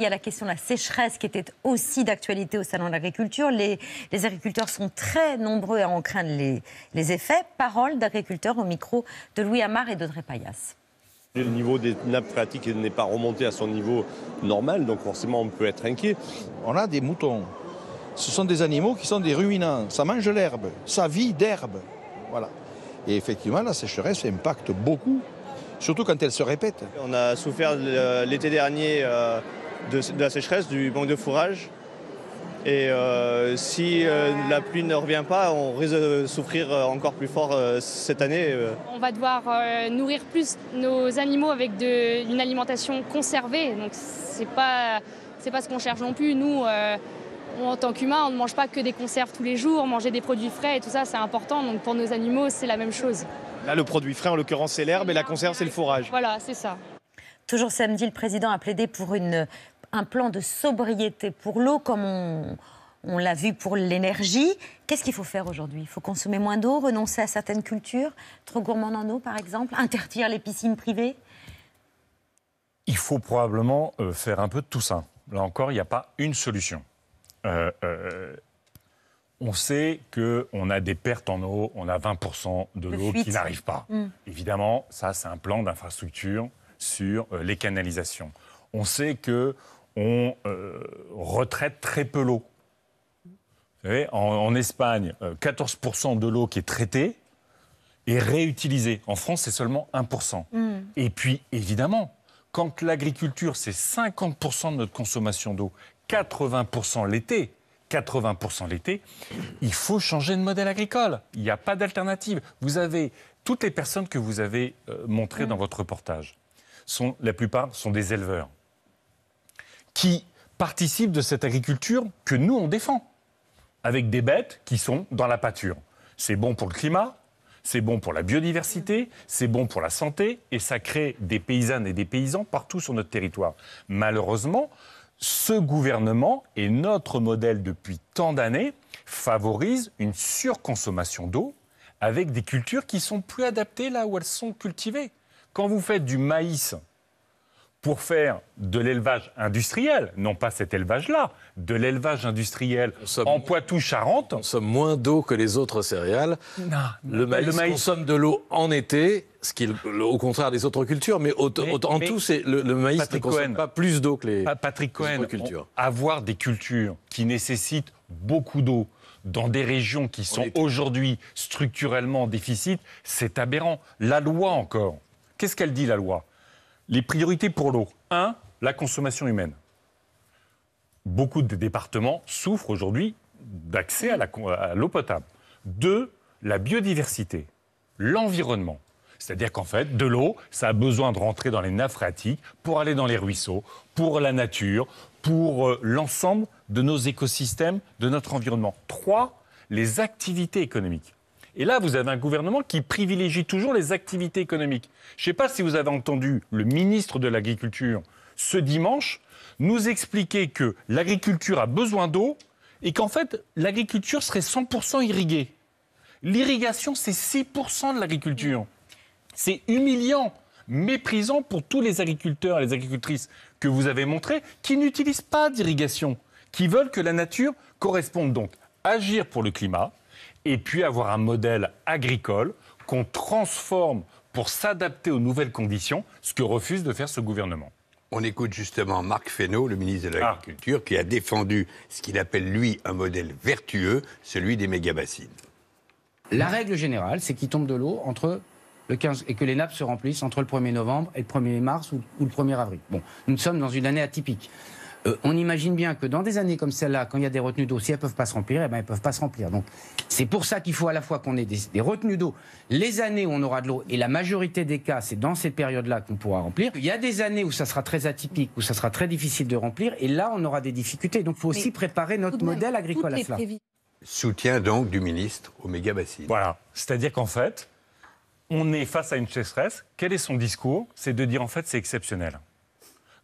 Il y a la question de la sécheresse qui était aussi d'actualité au Salon de l'agriculture. Les, agriculteurs sont très nombreux à en craindre les, les effets. Parole d'agriculteurs au micro de Louis Amar et d'Audrey Payas. Le niveau des nappes phréatiques n'est pas remonté à son niveau normal, donc forcément on peut être inquiet. On a des moutons. Ce sont des animaux qui sont des ruminants. Ça mange l'herbe, ça vit d'herbe. Voilà. Et effectivement, la sécheresse impacte beaucoup, surtout quand elle se répète. On a souffert euh, l'été dernier. Euh, de, la sécheresse, du manque de fourrage. Et euh, si euh, la pluie ne revient pas, on risque de souffrir euh, encore plus fort cette année. On va devoir nourrir plus nos animaux avec une alimentation conservée. Donc c'est pas c'est pas ce qu'on cherche non plus. Nous, en tant qu'humains, on ne mange pas que des conserves tous les jours. Manger des produits frais et tout ça, c'est important. Donc pour nos animaux, c'est la même chose. Là, le produit frais, en l'occurrence, c'est l'herbe et la conserve, c'est le fourrage. Voilà, c'est ça. Toujours samedi, le président a plaidé pour une un plan de sobriété pour l'eau comme on, l'a vu pour l'énergie. Qu'est-ce qu'il faut faire aujourd'hui Il faut consommer moins d'eau, renoncer à certaines cultures, trop gourmandes en eau par exemple, interdire les piscines privées Il faut probablement euh, faire un peu de tout ça. Là encore, il n'y a pas une solution. Euh, euh, on sait qu'on a des pertes en eau, on a 20% de l'eau qui n'arrive pas. Mm. Évidemment, ça c'est un plan d'infrastructure sur les canalisations. On sait que on euh, retraite très peu l'eau. en, Espagne, 14% euh, de l'eau qui est traitée est réutilisée. En France, c'est seulement 1%. Mm. Et puis, évidemment, quand l'agriculture, c'est 50% de notre consommation d'eau, 80% l'été, 80% l'été, il faut changer de modèle agricole. Il n'y a pas d'alternative. Vous avez toutes les personnes que vous avez euh, montrées mm. dans votre reportage, la plupart sont des éleveurs qui participent de cette agriculture que nous, on défend, avec des bêtes qui sont dans la pâture. C'est bon pour le climat, c'est bon pour la biodiversité, c'est bon pour la santé, et ça crée des paysannes et des paysans partout sur notre territoire. Malheureusement, ce gouvernement et notre modèle depuis tant d'années favorisent une surconsommation d'eau avec des cultures qui sont plus adaptées là où elles sont cultivées. Quand vous faites du maïs pour faire de l'élevage industriel, non pas cet élevage-là, de l'élevage industriel en poitou – On consomme moins d'eau que les autres céréales. le, maïs le consomme de l'eau en été, ce au contraire des autres cultures, mais, en tout, c'est, le, maïs ne consomme pas plus d'eau que les, autres cultures. avoir des cultures qui nécessitent beaucoup d'eau, dans des régions qui sont aujourd'hui structurellement en déficit, c'est aberrant. La loi encore, qu'est-ce qu'elle dit la loi les priorités pour l'eau. Un, la consommation humaine. Beaucoup de départements souffrent aujourd'hui d'accès à l'eau potable. Deux, la biodiversité, l'environnement. C'est-à-dire qu'en fait, de l'eau, ça a besoin de rentrer dans les nappes phréatiques pour aller dans les ruisseaux, pour la nature, pour euh, l'ensemble de nos écosystèmes, de notre environnement. Trois, les activités économiques. Et là, vous avez un gouvernement qui privilégie toujours les activités économiques. Je ne sais pas si vous avez entendu le ministre de l'Agriculture ce dimanche nous expliquer que l'agriculture a besoin d'eau et qu'en fait, l'agriculture serait 100% irriguée. L'irrigation, c'est 6% de l'agriculture. C'est humiliant, méprisant pour tous les agriculteurs et les agricultrices que vous avez montrés qui n'utilisent pas d'irrigation, qui veulent que la nature corresponde donc agir pour le climat, et puis avoir un modèle agricole qu'on transforme pour s'adapter aux nouvelles conditions, ce que refuse de faire ce gouvernement. On écoute justement Marc Fesneau, le ministre de ah. l'Agriculture, qui a défendu ce qu'il appelle, lui, un modèle vertueux, celui des méga La règle générale, c'est qu'il tombe de l'eau entre le 15 et que les nappes se remplissent entre le 1er novembre et le 1er mars ou, ou le 1er avril. Bon, nous sommes dans une année atypique. Euh, on imagine bien que dans des années comme celle-là, quand il y a des retenues d'eau, si elles ne peuvent pas se remplir, eh ben, elles ne peuvent pas se remplir. Donc c'est pour ça qu'il faut à la fois qu'on ait des, retenues d'eau, les années où on aura de l'eau, et la majorité des cas, c'est dans ces périodes-là qu'on pourra remplir. Il y a des années où ça sera très atypique, où ça sera très difficile de remplir, et là, on aura des difficultés. Donc il faut aussi préparer notre modèle agricole à cela. Soutien donc du ministre aux méga-bassines. Voilà, c'est-à-dire qu'en fait, on est face à une sécheresse. Quel est son discours C'est de dire en fait c'est exceptionnel.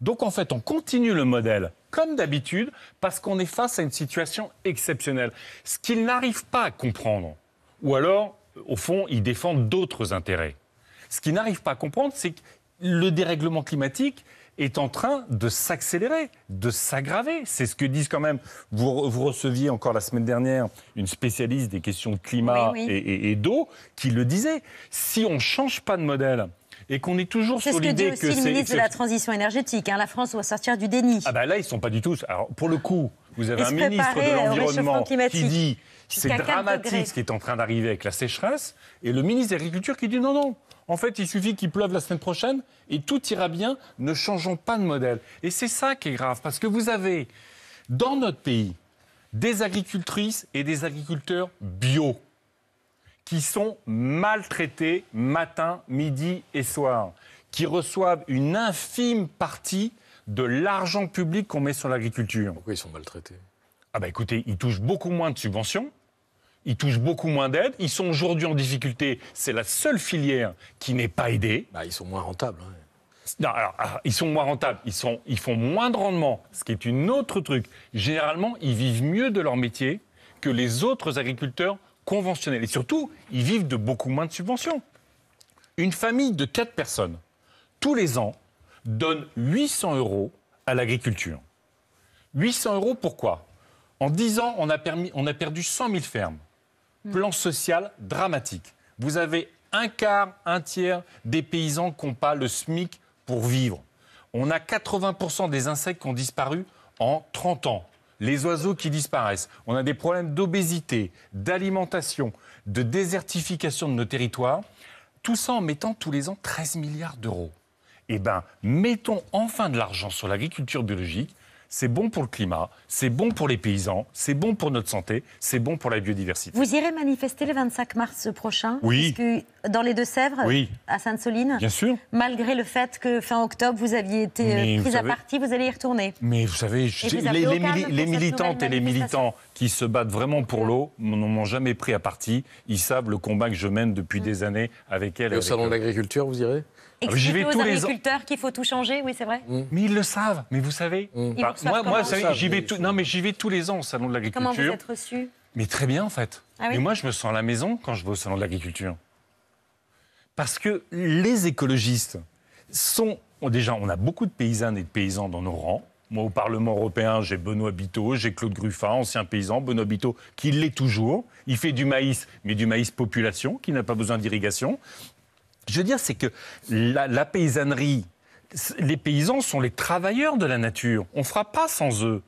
Donc en fait, on continue le modèle comme d'habitude parce qu'on est face à une situation exceptionnelle. Ce qu'ils n'arrivent pas à comprendre, ou alors, au fond, ils défendent d'autres intérêts. Ce qu'ils n'arrivent pas à comprendre, c'est que le dérèglement climatique est en train de s'accélérer, de s'aggraver. C'est ce que disent quand même, vous, receviez encore la semaine dernière une spécialiste des questions de climat et, et d'eau qui le disait. Si on ne change pas de modèle, qu'on est toujours c'est... ce que dit aussi le ministre de la Transition énergétique. Hein. la France doit sortir du déni. Ah bah là, ils ne sont pas du tout... Alors, pour le coup, vous avez un ministre de l'Environnement qui dit c'est dramatique ce qui est en train d'arriver avec la sécheresse, et le ministre de l'Agriculture qui dit non, non, en fait, il suffit qu'il pleuve la semaine prochaine et tout ira bien, ne changeons pas de modèle. Et c'est ça qui est grave, parce que vous avez dans notre pays des agricultrices et des agriculteurs bio qui sont maltraités matin, midi et soir, qui reçoivent une infime partie de l'argent public qu'on met sur l'agriculture. Pourquoi ils sont maltraités Ah ben écoutez, ils touchent beaucoup moins de subventions, ils touchent beaucoup moins d'aides, ils sont aujourd'hui en difficulté, c'est la seule filière qui n'est pas aidée. Bah, ils sont moins rentables. Hein. Non, alors, ah, ils sont moins rentables, ils, sont, ils font moins de rendement, ce qui est une autre truc. Généralement, ils vivent mieux de leur métier que les autres agriculteurs conventionnelles. Et surtout, ils vivent de beaucoup moins de subventions. Une famille de 4 personnes, tous les ans, donne 800 euros à l'agriculture. 800 euros, pourquoi En 10 ans, on a, on a perdu 100 000 fermes. Hmm. Plan social dramatique. Vous avez un quart, un tiers des paysans qui n'ont pas le SMIC pour vivre. On a 80% des insectes qui ont disparu en 30 ans les oiseaux qui disparaissent, on a des problèmes d'obésité, d'alimentation, de désertification de nos territoires, tout ça en mettant tous les ans 13 milliards d'euros. Eh bien, mettons enfin de l'argent sur l'agriculture biologique. C'est bon pour le climat, c'est bon pour les paysans, c'est bon pour notre santé, c'est bon pour la biodiversité. Vous irez manifester le 25 mars prochain Oui dans les Deux-Sèvres, à Sainte-Soline. Bien sûr. Malgré le fait que fin octobre, vous aviez été euh, pris prise à partie, vous allez y retourner. Mais vous savez, les, militantes et les militants qui se battent vraiment pour l'eau n'en m'ont jamais pris à partie. Ils savent le combat que je mène depuis mm. des années avec elles. Et au Salon de l'Agriculture, vous irez ah, J'y vais aux tous agriculteurs qu'il faut tout changer, oui, c'est vrai. Mm. Mais ils le savent, mais vous savez. Mm. Bah, moi, j'y vais, tout... non, mais j'y vais tous les ans au Salon de l'Agriculture. Comment vous êtes reçu Mais très bien, en fait. Et ah mais moi, je me sens à la maison quand je vais au Salon de l'Agriculture. Parce que les écologistes sont. Déjà, on a beaucoup de paysannes et de paysans dans nos rangs. Moi, au Parlement européen, j'ai Benoît Biteau, j'ai Claude Gruffat, ancien paysan, Benoît Biteau, qui l'est toujours. Il fait du maïs, mais du maïs population, qui n'a pas besoin d'irrigation. Je veux dire, c'est que la, la paysannerie, les paysans sont les travailleurs de la nature. On ne fera pas sans eux.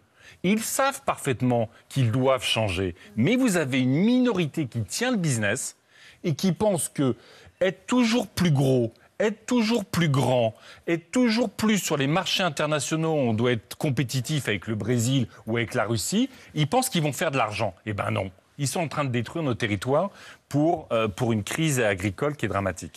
Ils savent parfaitement qu'ils doivent changer. Mais vous avez une minorité qui tient le business et qui pense que être toujours plus gros, être toujours plus grand, être toujours plus sur les marchés internationaux, on doit être compétitif avec le Brésil ou avec la Russie, ils pensent qu'ils vont faire de l'argent. Eh ben non. Ils sont en train de détruire nos territoires pour, euh, pour une crise agricole qui est dramatique.